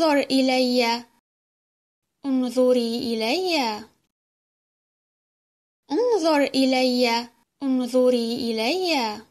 انظر إلي انظري إلي انظر إلي انظري إلي